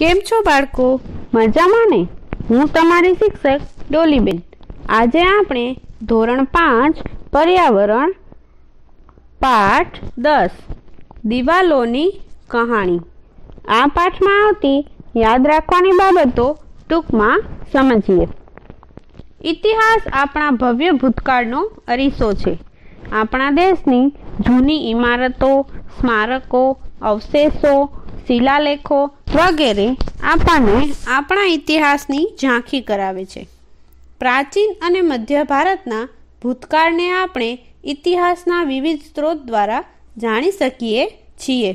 કેમ છો બાળકો મજામાં ને હું તમારી શિક્ષક ડોલીબેન આજે આપણે ધોરણ પાંચ પર્યાવરણ પાઠ દસ દિવાલોની કહાણી આ પાઠમાં આવતી યાદ રાખવાની બાબતો ટૂંકમાં સમજીએ ઇતિહાસ આપણા ભવ્ય ભૂતકાળનો અરીસો છે આપણા દેશની જૂની ઇમારતો સ્મારકો અવશેષો શિલાલેખો વગેરે આપણને આપણા ઇતિહાસની ઝાંખી કરાવે છે પ્રાચીન અને મધ્ય ભારતના ભૂતકાળને આપણે ઇતિહાસના વિવિધ સ્ત્રોત દ્વારા જાણી શકીએ છીએ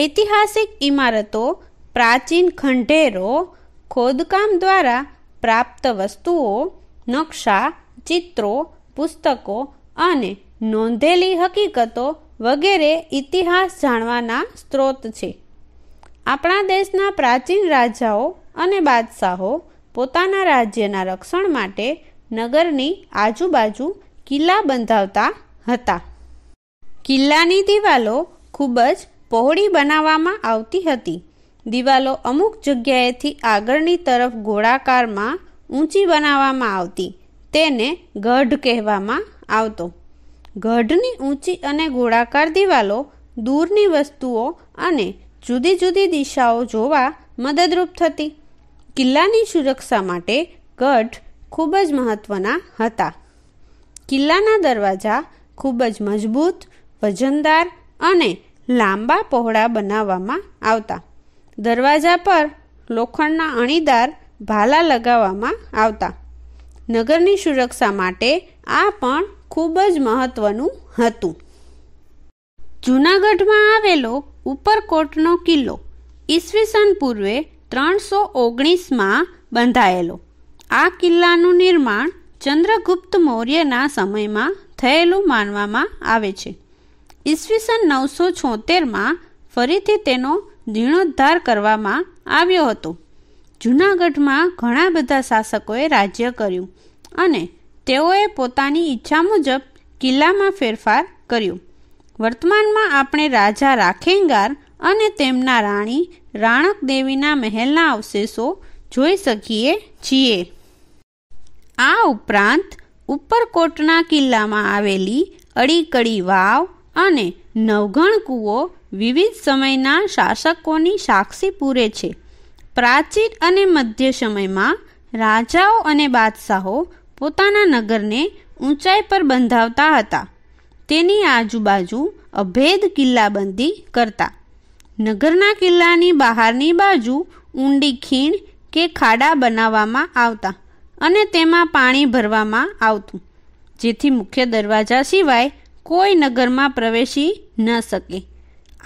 ઐતિહાસિક ઇમારતો પ્રાચીન ખંઢેરો ખોદકામ દ્વારા પ્રાપ્ત વસ્તુઓ નકશા ચિત્રો પુસ્તકો અને નોંધેલી હકીકતો વગેરે ઇતિહાસ જાણવાના સ્ત્રોત છે આપણા દેશના પ્રાચીન રાજાઓ અને બાદશાહો પોતાના રાજ્યના રક્ષણ માટે નગરની આજુબાજુ કિલ્લા બંધાવતા હતા કિલ્લાની દિવાલો ખૂબ જ પહોળી બનાવવામાં આવતી હતી દિવાલો અમુક જગ્યાએથી આગળની તરફ ગોળાકારમાં ઊંચી બનાવવામાં આવતી તેને ગઢ કહેવામાં આવતો ગઢની ઊંચી અને ગોળાકાર દિવાલો દૂરની વસ્તુઓ અને જુદી જુદી દિશાઓ જોવા મદદરૂપ થતી કિલ્લાની સુરક્ષા માટે ગઢ ખૂબ જ મહત્ત્વના હતા કિલ્લાના દરવાજા ખૂબ જ મજબૂત વજનદાર અને લાંબા પહોળા બનાવવામાં આવતા દરવાજા પર લોખંડના અણીદાર ભાલા લગાવવામાં આવતા નગરની સુરક્ષા માટે આ પણ ખૂબ જ મહત્વનું હતું જૂનાગઢમાં આવેલો ઉપરકોટનો કિલ્લો ઈસવીસન પૂર્વે ત્રણસો ઓગણીસમાં બંધાયેલો આ કિલ્લાનું નિર્માણ ચંદ્રગુપ્ત મૌર્યના સમયમાં થયેલું માનવામાં આવે છે ઈસવીસન નવસો છોતેરમાં ફરીથી તેનો જીર્ણોદ્ધાર કરવામાં આવ્યો હતો જૂનાગઢમાં ઘણા બધા શાસકોએ રાજ્ય કર્યું અને તેઓએ પોતાની ઈચ્છા મુજબ કિલ્લામાં ફેરફાર કર્યો વર્તમાનમાં આપણે રાજા રાખેંગાર અને તેમના રાણી રાણક દેવીના મહેલના અવશેષો જોઈ શકીએ છીએ આ ઉપરાંત ઉપરકોટના કિલ્લામાં આવેલી અડીકડી વાવ અને નવઘણ કૂવો વિવિધ સમયના શાસકોની સાક્ષી પૂરે છે પ્રાચીન અને મધ્ય સમયમાં રાજાઓ અને બાદશાહો પોતાના નગરને ઊંચાઈ પર બંધાવતા હતા તેની આજુબાજુ અભેદ કિલ્લાબંધી કરતા નગરના કિલ્લાની બહારની બાજુ ઊંડી ખીણ કે ખાડા બનાવવામાં આવતા અને તેમાં પાણી ભરવામાં આવતું જેથી મુખ્ય દરવાજા સિવાય કોઈ નગરમાં પ્રવેશી ન શકે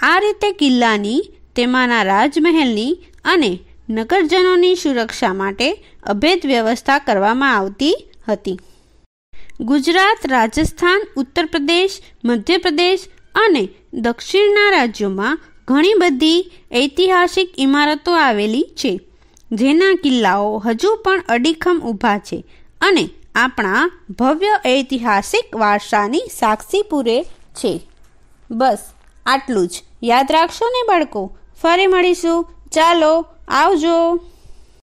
આ રીતે કિલ્લાની તેમાંના રાજમહેલની અને નગરજનોની સુરક્ષા માટે અભેદ વ્યવસ્થા કરવામાં આવતી હતી ગુજરાત રાજસ્થાન ઉત્તર પ્રદેશ મધ્યપ્રદેશ અને દક્ષિણના રાજ્યોમાં ઘણી બધી ઐતિહાસિક ઇમારતો આવેલી છે જેના કિલ્લાઓ હજુ પણ અડીખમ ઊભા છે અને આપણા ભવ્ય ઐતિહાસિક વારસાની સાક્ષી પૂરે છે બસ આટલું જ યાદ રાખશો ને બાળકો ફરી મળીશું ચાલો આવજો